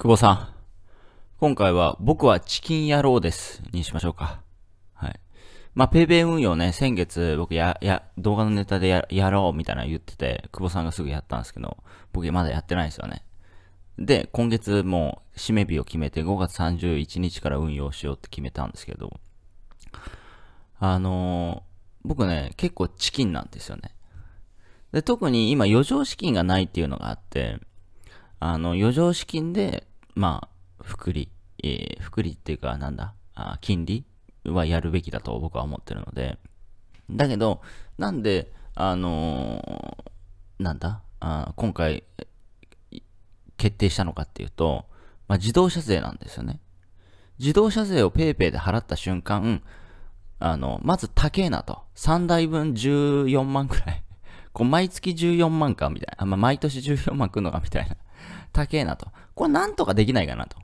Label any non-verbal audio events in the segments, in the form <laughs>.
久保さん。今回は、僕はチキン野郎です。にしましょうか。はい。まあ、ペイペイ運用ね、先月僕や、や、動画のネタでややろうみたいなの言ってて、久保さんがすぐやったんですけど、僕まだやってないんですよね。で、今月もう締め日を決めて5月31日から運用しようって決めたんですけど、あのー、僕ね、結構チキンなんですよね。で、特に今余剰資金がないっていうのがあって、あの、余剰資金で、まあ、福利、えー、福利っていうか、なんだ、あ金利はやるべきだと僕は思ってるので、だけど、なんで、あのー、なんだあ、今回、決定したのかっていうと、まあ、自動車税なんですよね。自動車税を PayPay で払った瞬間、あの、まず高えなと。3台分14万くらいこう毎月14万かみたいな。まあ、毎年14万来んのかみたいな。高えなと。これなんとかできないかなと。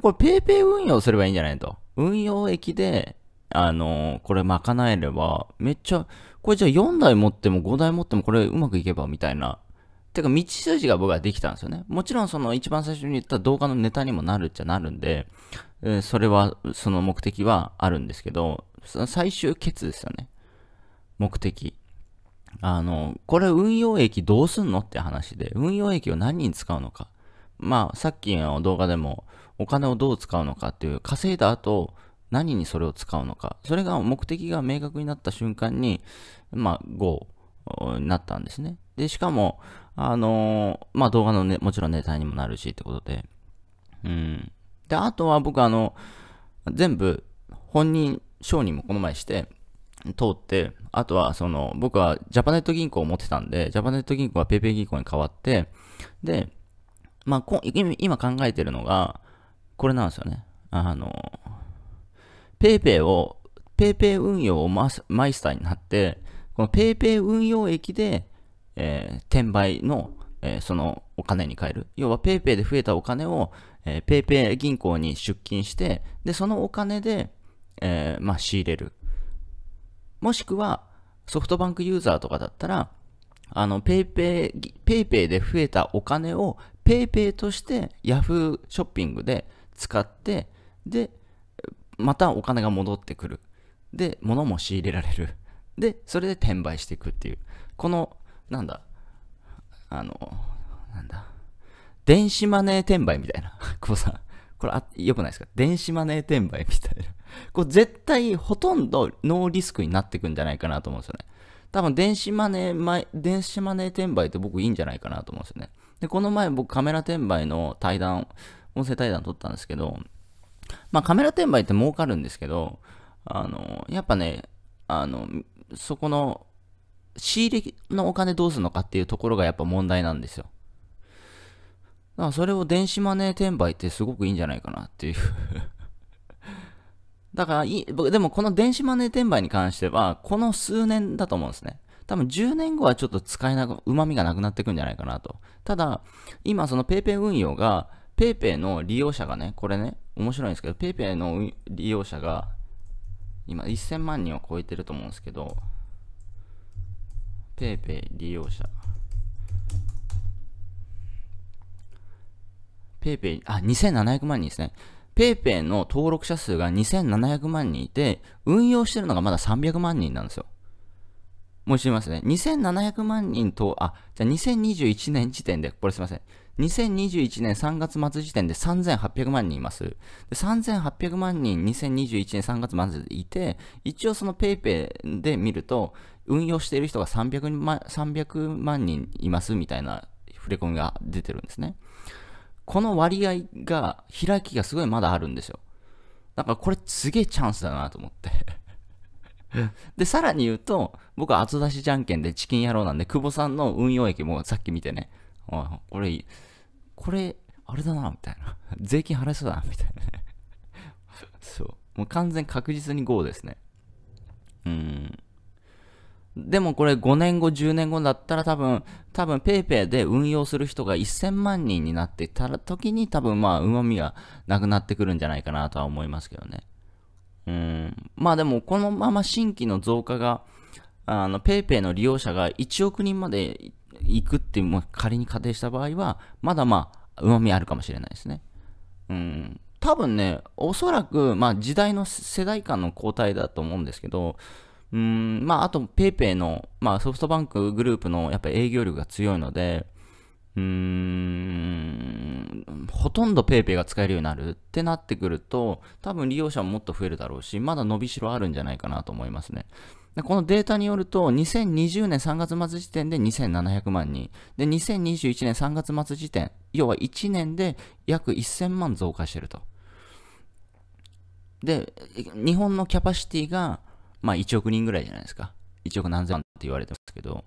これ PayPay 運用すればいいんじゃないと。運用益で、あのー、これ賄えれば、めっちゃ、これじゃあ4台持っても5台持ってもこれうまくいけばみたいな。てか道筋が僕はできたんですよね。もちろんその一番最初に言った動画のネタにもなるっちゃなるんで、えー、それは、その目的はあるんですけど、最終決ですよね。目的。あの、これ運用益どうすんのって話で、運用益を何に使うのか。まあ、さっきの動画でも、お金をどう使うのかっていう、稼いだ後、何にそれを使うのか。それが目的が明確になった瞬間に、まあ、GO になったんですね。で、しかも、あのー、まあ、動画のね、もちろんネタにもなるしってことで。うん。で、あとは僕あの、全部、本人、商人もこの前して、通って、あとはその、僕はジャパネット銀行を持ってたんで、ジャパネット銀行は PayPay 銀行に変わって、で、まあ、今考えてるのが、これなんですよね。あの、PayPay を、PayPay 運用をマイスターになって、この PayPay 運用益で、えー、転売の、えー、そのお金に変える。要は PayPay で増えたお金を、えー、PayPay 銀行に出金して、で、そのお金で、えー、まあ、仕入れる。もしくは、ソフトバンクユーザーとかだったら、あの、ペイペイ、ペイペイで増えたお金を、ペイペイとして Yahoo ショッピングで使って、で、またお金が戻ってくる。で、物も仕入れられる。で、それで転売していくっていう。この、なんだ、あの、なんだ、電子マネー転売みたいな。久保さん。これあ、良くないですか電子マネー転売みたいな。<laughs> これ絶対ほとんどノーリスクになってくんじゃないかなと思うんですよね。多分電子マネー、電子マネー転売って僕いいんじゃないかなと思うんですよね。で、この前僕カメラ転売の対談、音声対談撮ったんですけど、まあカメラ転売って儲かるんですけど、あの、やっぱね、あの、そこの仕入れのお金どうするのかっていうところがやっぱ問題なんですよ。まあ、それを電子マネー転売ってすごくいいんじゃないかなっていう <laughs> だからい僕、でもこの電子マネー転売に関しては、この数年だと思うんですね。多分10年後はちょっと使えなく、旨味がなくなってくんじゃないかなと。ただ、今その PayPay 運用が、PayPay の利用者がね、これね、面白いんですけど、PayPay の利用者が、今1000万人を超えてると思うんですけど、PayPay 利用者。ペイペイ、あ、2700万人ですね。ペイペイの登録者数が2700万人いて、運用してるのがまだ300万人なんですよ。もう一度言いますね。2700万人と、あ、じゃあ2021年時点で、これすいません。2021年3月末時点で3800万人います。で3800万人2021年3月末でいて、一応その PayPay で見ると、運用している人が300万 ,300 万人いますみたいな触れ込みが出てるんですね。この割合が、開きがすごいまだあるんですよ。だからこれすげえチャンスだなと思って <laughs> で、さらに言うと、僕は後出しじゃんけんでチキン野郎なんで、久保さんの運用益もさっき見てね、おい、俺、これ、あれだな、みたいな。税金払えそうだな、みたいなね <laughs> そう。もう完全確実に GO ですね。うん。でもこれ5年後、10年後だったら多分、多分 PayPay で運用する人が1000万人になってた時に多分まあ旨味がなくなってくるんじゃないかなとは思いますけどね。うん。まあでもこのまま新規の増加が、あの PayPay の利用者が1億人まで行くってもう仮に仮定した場合は、まだまあ旨味あるかもしれないですね。うん。多分ね、おそらく、まあ時代の世代間の交代だと思うんですけど、うん、まあ、あと、PayPay の、まあ、ソフトバンクグループのやっぱ営業力が強いので、うーん、ほとんど PayPay が使えるようになるってなってくると、多分利用者ももっと増えるだろうし、まだ伸びしろあるんじゃないかなと思いますね。でこのデータによると、2020年3月末時点で2700万人。で、2021年3月末時点、要は1年で約1000万増加してると。で、日本のキャパシティが、まあ1億人ぐらいじゃないですか。1億何千万って言われてますけど、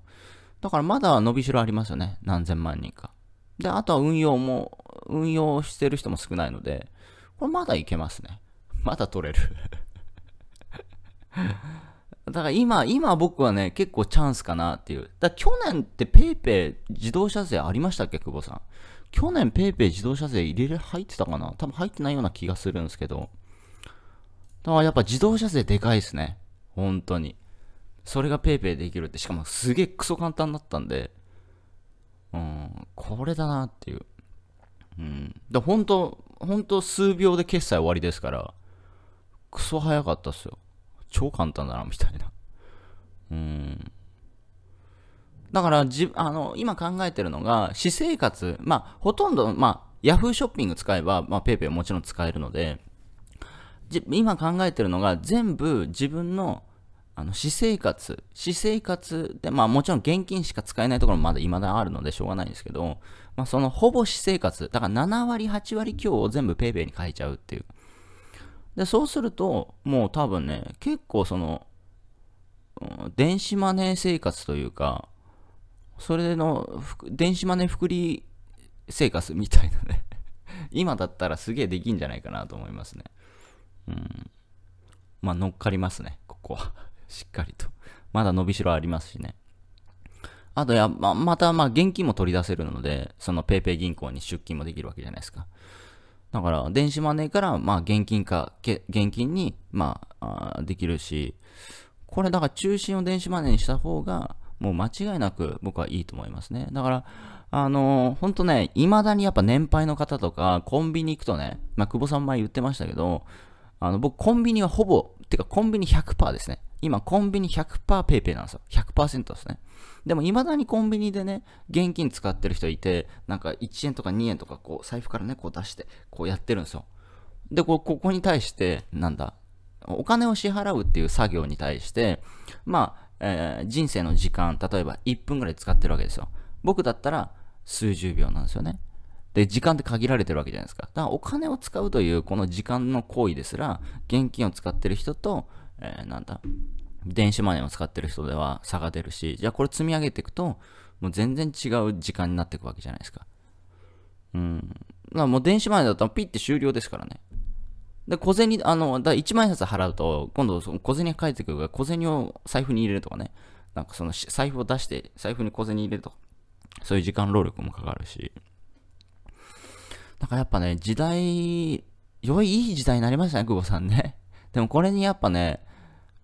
だからまだ伸びしろありますよね。何千万人か。で、あとは運用も、運用してる人も少ないので、これまだいけますね。まだ取れる <laughs> だから今、今僕はね、結構チャンスかなっていう。だ去年ってペイペイ自動車税ありましたっけ、久保さん。去年ペイペイ自動車税入れ入ってたかな多分入ってないような気がするんですけど。だからやっぱ自動車税でかいですね。本当に。それが PayPay できるって、しかもすげえクソ簡単だったんで、うん、これだなっていう。うん。で、本当本当数秒で決済終わりですから、クソ早かったっすよ。超簡単だな、みたいな。うん。だからじあの今考えてるのが私生活、まあ、ほとんど、まあ、Yahoo ショッピング使えば、まあ、PayPay もちろん使えるので今考えてるのが全部自分のあの私生活私生活でまあもちろん現金しか使えないところもまだ未だあるのでしょうがないんですけど、まあ、そのほぼ私生活だから7割8割強を全部 PayPay に変えちゃうっていうでそうするともう多分ね結構その、うん、電子マネー生活というかそれの電子マネー福利生活みたいなね今だったらすげえできんじゃないかなと思いますねうん。まあ、乗っかりますね、ここは。<laughs> しっかりと。まだ伸びしろありますしね。あとや、ま、また、ま、現金も取り出せるので、その paypay 銀行に出金もできるわけじゃないですか。だから、電子マネーから、ま、現金化、現金に、まあ、できるし、これだから中心を電子マネーにした方が、もう間違いなく僕はいいと思いますね。だから、あのー、ほんとね、未だにやっぱ年配の方とか、コンビニ行くとね、まあ、久保さん前言ってましたけど、あの、僕コンビニはほぼ、てかコンビニ100%ですね。今コンビニ100%ペイペイなんですよ。100%ですね。でも未だにコンビニでね、現金使ってる人いて、なんか1円とか2円とかこう財布からね、こう出して、こうやってるんですよ。で、こここに対して、なんだ、お金を支払うっていう作業に対して、まあ、えー、人生の時間、例えば1分ぐらい使ってるわけですよ。僕だったら数十秒なんですよね。で、時間って限られてるわけじゃないですか。だからお金を使うというこの時間の行為ですら、現金を使ってる人と、えー、なんだ、電子マネーを使ってる人では差が出るし、じゃあこれ積み上げていくと、もう全然違う時間になっていくわけじゃないですか。うん。だからもう電子マネーだったらピッて終了ですからね。で、小銭、あの、だ1万円札払うと、今度その小銭が返ってくるから、小銭を財布に入れるとかね。なんかその財布を出して、財布に小銭入れるとか。そういう時間労力もかかるし。だからやっぱね、時代、良い、いい時代になりましたね、久保さんね。<laughs> でもこれにやっぱね、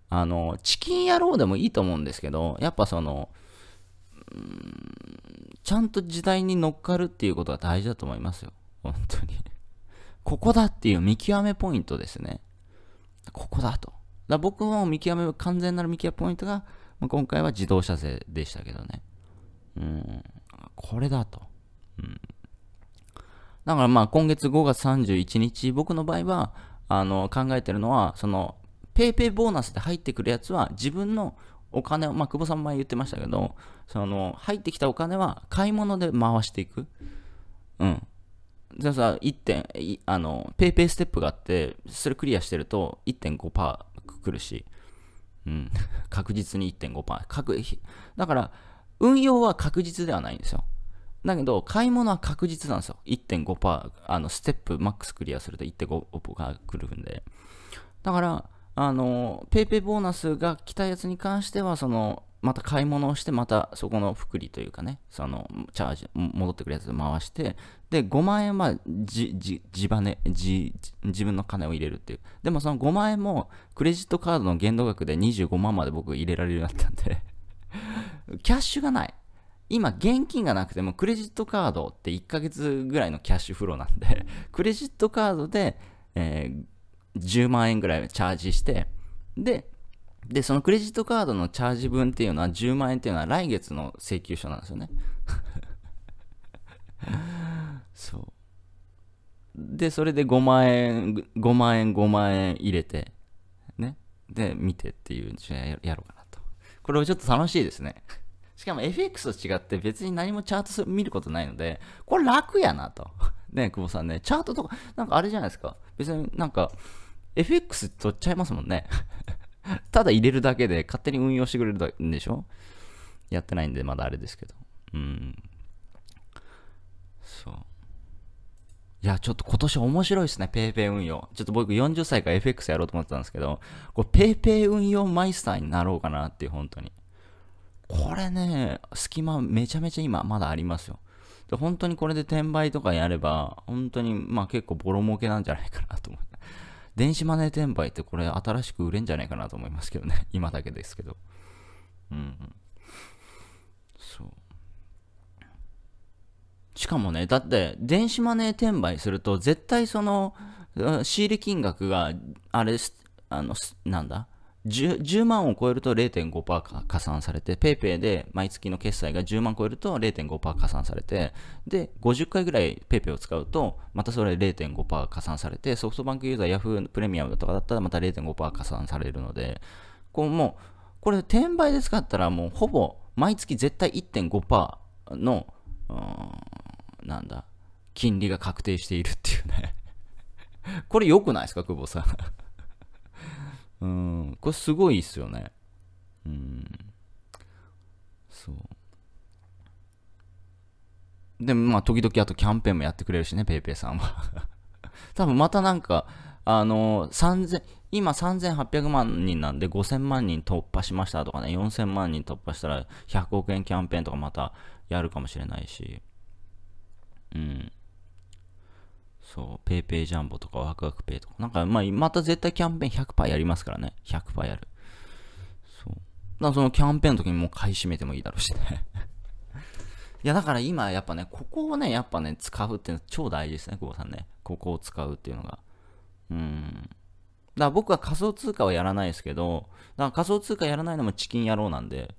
あの、チキン野郎でもいいと思うんですけど、やっぱその、うん、ちゃんと時代に乗っかるっていうことが大事だと思いますよ。本当に <laughs> ここだっていう見極めポイントですね。ここだと。だ僕の見極め、完全なる見極めポイントが、まあ、今回は自動車税でしたけどね。うん、これだと。うん、だからまあ今月5月31日、僕の場合は、あの、考えてるのは、その、ペイペイボーナスで入ってくるやつは自分のお金を、まあ、久保さん前言ってましたけど、その、入ってきたお金は買い物で回していく。うん。じゃあさ、1点、あの、ペイペイステップがあって、それクリアしてると1.5%くるし、うん。<laughs> 確実に1.5%。だから、運用は確実ではないんですよ。だけど、買い物は確実なんですよ。1.5%、あの、ステップマックスクリアすると1.5%が来るんで。だから、あの、ペイペイボーナスが来たやつに関しては、その、また買い物をして、またそこの福利というかね、その、チャージ、戻ってくるやつを回して、で、5万円はじ、じ、じばね、じ、自分の金を入れるっていう。でもその5万円も、クレジットカードの限度額で25万まで僕入れられるようになったんで <laughs> キャッシュがない。今現金がなくてもクレジットカードって1ヶ月ぐらいのキャッシュフローなんで <laughs> クレジットカードで、えー、10万円ぐらいチャージして、で、で、そのクレジットカードのチャージ分っていうのは10万円っていうのは来月の請求書なんですよね <laughs> そう。で、それで5万円、5万円、5万円入れて、ね。で、見てっていう、やろうかなと。これちょっと楽しいですねしかも FX と違って別に何もチャート見ることないので、これ楽やなと。<laughs> ね、久保さんね、チャートとか、なんかあれじゃないですか。別になんか、FX 取っちゃいますもんね。<laughs> ただ入れるだけで勝手に運用してくれるんでしょやってないんでまだあれですけど。うん。そう。いや、ちょっと今年面白いですね、PayPay 運用。ちょっと僕40歳から FX やろうと思ってたんですけど、これ PayPay 運用マイスターになろうかなっていう、本当に。これね、隙間めちゃめちゃ今まだありますよ。で本当にこれで転売とかやれば、本当にまあ結構ボロ儲けなんじゃないかなと思って。電子マネー転売ってこれ新しく売れんじゃないかなと思いますけどね。<laughs> 今だけですけど。うん、うん。そう。しかもね、だって電子マネー転売すると絶対その仕入れ金額があれ、あの、なんだ 10, 10万を超えると0.5%加算されて、PayPay で毎月の決済が10万超えると0.5%加算されて、で、50回ぐらい PayPay を使うと、またそれ0.5%加算されて、ソフトバンクユーザー Yahoo プレミアムとかだったらまた0.5%加算されるので、こうもう、これ転売で使ったらもうほぼ毎月絶対1.5%の、なんだ、金利が確定しているっていうね <laughs> これ良くないですか、久保さんうん、これすごいっすよね。うん。そう。でもまあ時々あとキャンペーンもやってくれるしね、PayPay さんは <laughs> 多分またなんか、あのー、今3800万人なんで5000万人突破しましたとかね、4000万人突破したら100億円キャンペーンとかまたやるかもしれないし。うん。そう、ペイペイジャンボとかワクワクペイとか、なんか、まあ、また絶対キャンペーン100%やりますからね。100%やる。そう。だからそのキャンペーンの時にもう買い占めてもいいだろうしね <laughs> いや、だから今やっぱね、ここをね、やっぱね、使うっていうのは超大事ですね、久保さんね。ここを使うっていうのが。うん。だから僕は仮想通貨はやらないですけど、だから仮想通貨やらないのもチキン野郎なんで、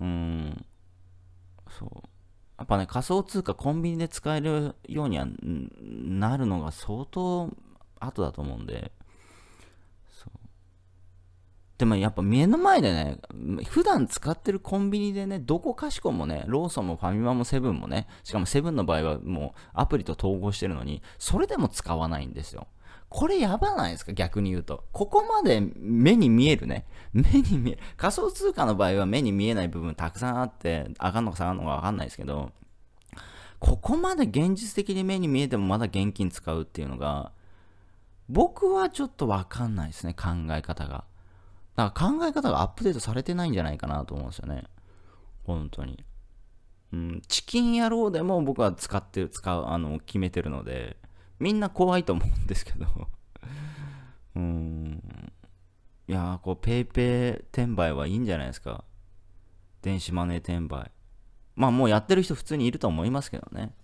うん。やっぱね、仮想通貨コンビニで使えるようにはなるのが相当後だと思うんで、でもやっぱ目の前でね、普段使ってるコンビニでね、どこかしこもね、ローソンもファミマもセブンもね、しかもセブンの場合はもうアプリと統合してるのに、それでも使わないんですよ。これやばないですか逆に言うと。ここまで目に見えるね。目に見える。仮想通貨の場合は目に見えない部分たくさんあって、上がるのか下がるのかわかんないですけど、ここまで現実的に目に見えてもまだ現金使うっていうのが、僕はちょっとわかんないですね、考え方が。だから考え方がアップデートされてないんじゃないかなと思うんですよね。本当に。うん、チキン野郎でも僕は使ってる、使う、あの、決めてるので、みんな怖いと思うんですけど <laughs> うーんいやーこう PayPay 転売はいいんじゃないですか電子マネー転売まあもうやってる人普通にいると思いますけどね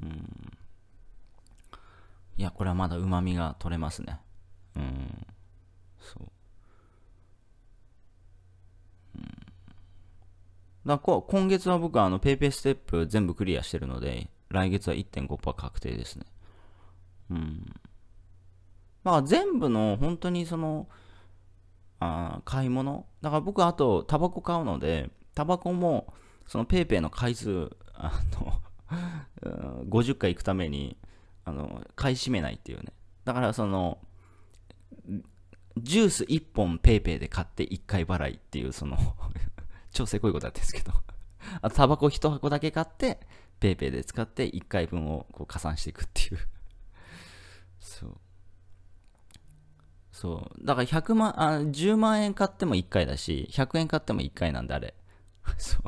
うんいやこれはまだうまみが取れますねうんそうだ今月は僕はあの PayPay ステップ全部クリアしてるので、来月は1.5%確定ですね。うん。まあ全部の本当にその、あ買い物。だから僕あとタバコ買うので、タバコもその PayPay の回数、あの50 <laughs> 回行くために、あの、買い占めないっていうね。だからその、ジュース1本 PayPay で買って1回払いっていう、その <laughs> 調整こういうことなんですけどあと、タバコ1箱だけ買って、PayPay で使って1回分をこう加算していくっていうそう。だから100万、あ10万円買っても1回だし、100円買っても1回なんであれ。<laughs> そう。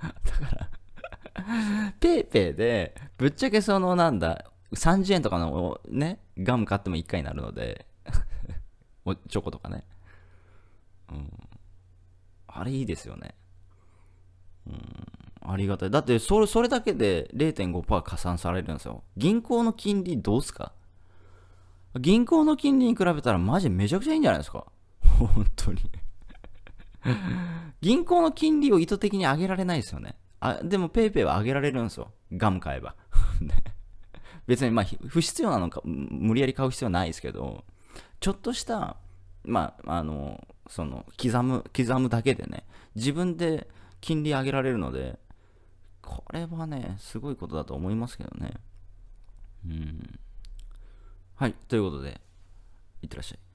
だからペイペイで、ぶっちゃけそのなんだ、30円とかのね、ガム買っても1回になるので <laughs> おチョコとかね。うん。あれいいですよね。うん。ありがたい。だってそれ、それだけで0.5%加算されるんですよ。銀行の金利どうすか銀行の金利に比べたらマジめちゃくちゃいいんじゃないですか本当に銀行の金利を意図的に上げられないですよね。あでも PayPay は上げられるんですよ。ガム買えば。<laughs> 別にまあ不必要なのか、無理やり買う必要はないですけど、ちょっとした、まあ、あの、その、刻む、刻むだけでね、自分で金利上げられるので、これはね、すごいことだと思いますけどね。うん。はい、ということで、いってらっしゃい。